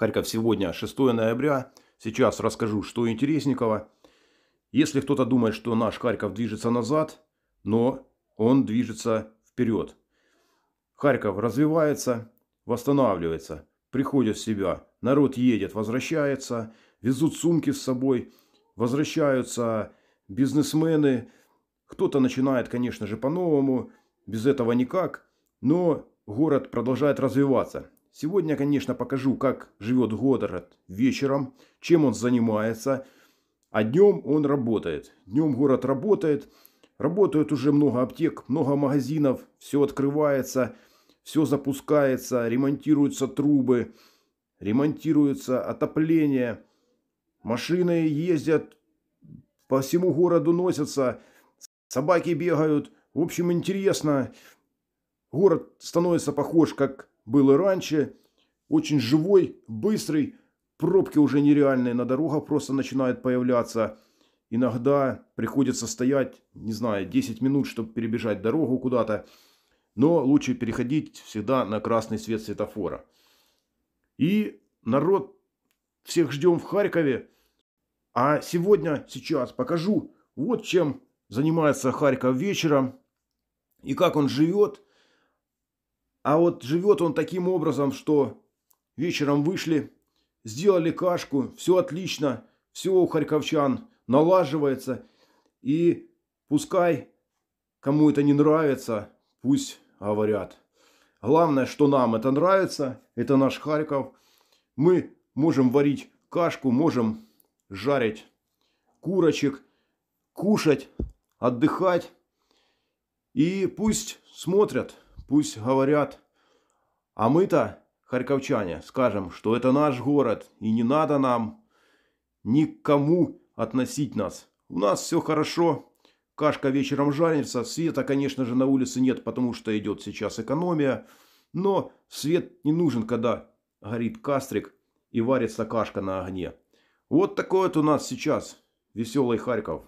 Харьков сегодня 6 ноября. Сейчас расскажу, что интересненького. Если кто-то думает, что наш Харьков движется назад, но он движется вперед. Харьков развивается, восстанавливается, приходит в себя. Народ едет, возвращается, везут сумки с собой, возвращаются бизнесмены. Кто-то начинает, конечно же, по-новому, без этого никак, но город продолжает развиваться. Сегодня, конечно, покажу, как живет Годдард вечером, чем он занимается. А днем он работает. Днем город работает. Работают уже много аптек, много магазинов. Все открывается, все запускается, ремонтируются трубы, ремонтируется отопление. Машины ездят, по всему городу носятся, собаки бегают. В общем, интересно. Город становится похож, как было раньше. Очень живой, быстрый. Пробки уже нереальные на дорогах просто начинают появляться. Иногда приходится стоять, не знаю, 10 минут, чтобы перебежать дорогу куда-то. Но лучше переходить всегда на красный свет светофора. И народ, всех ждем в Харькове. А сегодня, сейчас покажу, вот чем занимается Харьков вечером и как он живет – а вот живет он таким образом, что вечером вышли, сделали кашку, все отлично, все у харьковчан налаживается. И пускай кому это не нравится, пусть говорят. Главное, что нам это нравится, это наш Харьков. Мы можем варить кашку, можем жарить курочек, кушать, отдыхать. И пусть смотрят. Пусть говорят. А мы-то, харьковчане, скажем, что это наш город, и не надо нам никому относить нас. У нас все хорошо, Кашка вечером жарится, света, конечно же, на улице нет, потому что идет сейчас экономия. Но свет не нужен, когда горит кастрик и варится кашка на огне. Вот такой вот у нас сейчас веселый Харьков.